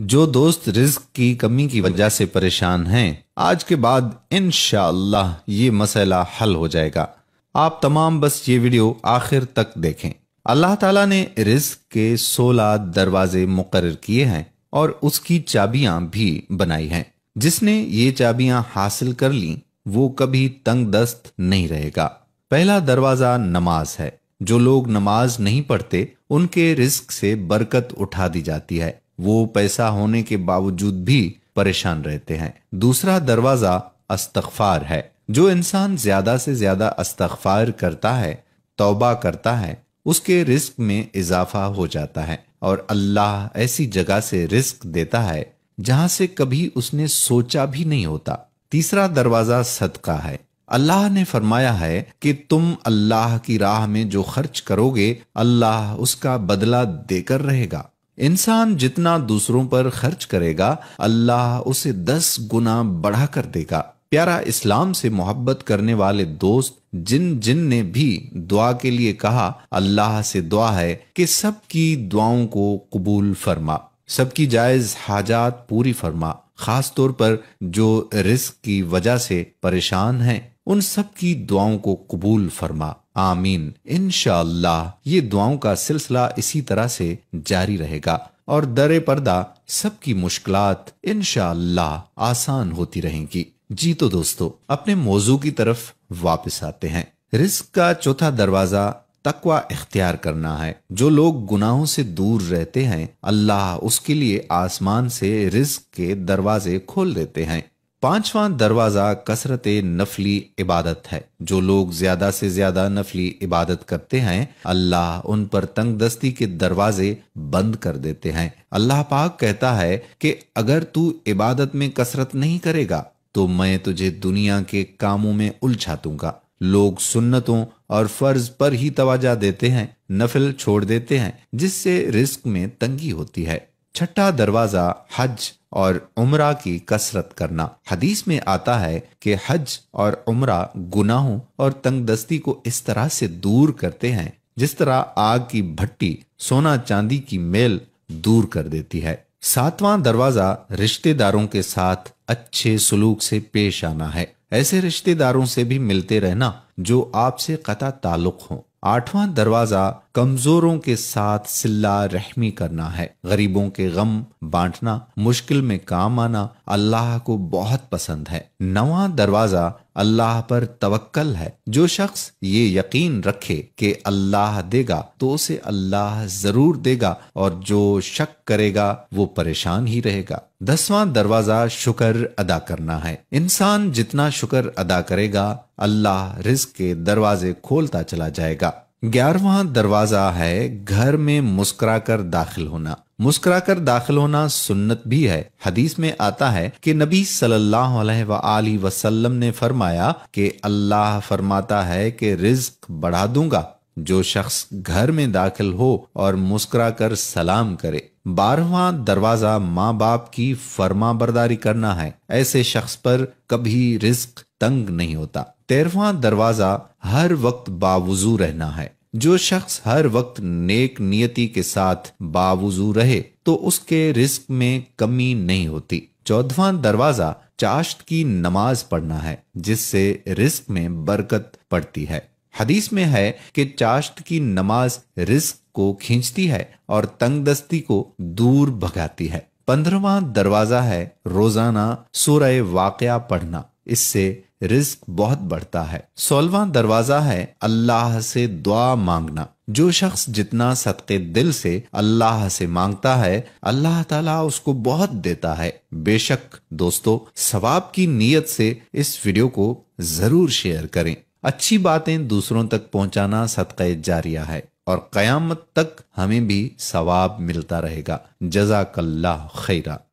जो दोस्त रिस्क की कमी की वजह से परेशान हैं आज के बाद इन ये मसला हल हो जाएगा आप तमाम बस ये वीडियो आखिर तक देखें अल्लाह ताला ने रिस्क के 16 दरवाजे मुकर किए हैं और उसकी चाबियां भी बनाई हैं जिसने ये चाबियां हासिल कर ली वो कभी तंग दस्त नहीं रहेगा पहला दरवाजा नमाज है जो लोग नमाज नहीं पढ़ते उनके रिस्क से बरकत उठा दी जाती है वो पैसा होने के बावजूद भी परेशान रहते हैं दूसरा दरवाजा अस्तगफार है जो इंसान ज्यादा से ज्यादा अस्तगफार करता है तौबा करता है उसके रिस्क में इजाफा हो जाता है और अल्लाह ऐसी जगह से रिस्क देता है जहां से कभी उसने सोचा भी नहीं होता तीसरा दरवाजा सदका है अल्लाह ने फरमाया है कि तुम अल्लाह की राह में जो खर्च करोगे अल्लाह उसका बदला देकर रहेगा इंसान जितना दूसरों पर खर्च करेगा अल्लाह उसे दस गुना बढ़ा कर देगा प्यारा इस्लाम से मोहब्बत करने वाले दोस्त जिन जिन ने भी दुआ के लिए कहा अल्लाह से दुआ है कि सबकी दुआओं को कबूल फरमा सबकी जायज हाजात पूरी फरमा खास तौर पर जो रिस्क की वजह से परेशान हैं उन सब की दुआओं को कबूल फरमा आमीन इन ये दुआओं का सिलसिला इसी तरह से जारी रहेगा और दर पर्दा सबकी मुश्किल इन आसान होती रहेंगी जी तो दोस्तों अपने मौजू की तरफ वापस आते हैं रिस्क का चौथा दरवाजा तकवा इख्तियार करना है जो लोग गुनाहों से दूर रहते हैं अल्लाह उसके लिए आसमान से रिस्क के दरवाजे खोल देते हैं पांचवा दरवाज़ा कसरत नफली इबादत है जो लोग ज्यादा से ज्यादा नफली इबादत करते हैं अल्लाह उन पर तंग दस्ती के दरवाजे बंद कर देते हैं अल्लाह पाक कहता है कि अगर तू इबादत में कसरत नहीं करेगा तो मैं तुझे दुनिया के कामों में उलझा दूंगा लोग सुन्नतों और फर्ज पर ही तोजा देते हैं नफिल छोड़ देते हैं जिससे रिस्क में तंगी होती है छठा दरवाजा हज और उम्र की कसरत करना हदीस में आता है कि हज और उम्र गुनाहों और तंगदस्ती को इस तरह से दूर करते हैं जिस तरह आग की भट्टी सोना चांदी की मेल दूर कर देती है सातवां दरवाजा रिश्तेदारों के साथ अच्छे सलूक से पेश आना है ऐसे रिश्तेदारों से भी मिलते रहना जो आपसे कता ताल्लुक हों आठवां दरवाजा कमजोरों के साथ सिल्ला रहमी करना है गरीबों के गम बांटना मुश्किल में काम आना अल्लाह को बहुत पसंद है नवा दरवाजा अल्लाह पर तवक्कल है जो शख्स ये यकीन रखे कि अल्लाह देगा तो उसे अल्लाह जरूर देगा और जो शक करेगा वो परेशान ही रहेगा दसवां दरवाजा शुक्र अदा करना है इंसान जितना शुक्र अदा करेगा अल्लाह रिस्क के दरवाजे खोलता चला जाएगा ग्यारहवा दरवाजा है घर में मुस्कुरा कर दाखिल होना मुस्कुराकर दाखिल होना सुन्नत भी है हदीस में आता है कि नबी सल्लल्लाहु अलैहि वसल्लम ने फरमाया कि अल्लाह फरमाता है कि रिज्क बढ़ा दूंगा जो शख्स घर में दाखिल हो और मुस्कुराकर सलाम करे बारहवा दरवाजा माँ बाप की फर्मा बरदारी करना है ऐसे शख्स पर कभी रिस्क तंग नहीं होता तेरहवा दरवाजा हर वक्त बावजू रहना है जो शख्स हर वक्त नेक नियति के साथ बावजू रहे तो उसके रिस्क में कमी नहीं होती चौदवा दरवाजा चाश्त की नमाज पढ़ना है जिससे रिस्क में बरकत पड़ती है हदीस में है कि चाश्त की नमाज रिस्क को खींचती है और तंगदस्ती को दूर भगाती है पंद्रवा दरवाजा है रोजाना सूरह वाकया पढ़ना इससे रिस्क बहुत बढ़ता है सोलवा दरवाजा है अल्लाह से दुआ मांगना जो शख्स जितना सदके दिल से अल्लाह से मांगता है अल्लाह ताला उसको बहुत देता है बेशक दोस्तों सवाब की नीयत से इस वीडियो को जरूर शेयर करें अच्छी बातें दूसरों तक पहुंचाना सदक़ जारिया है और कयामत तक हमें भी सवाब मिलता रहेगा जजाकल्ला खैरा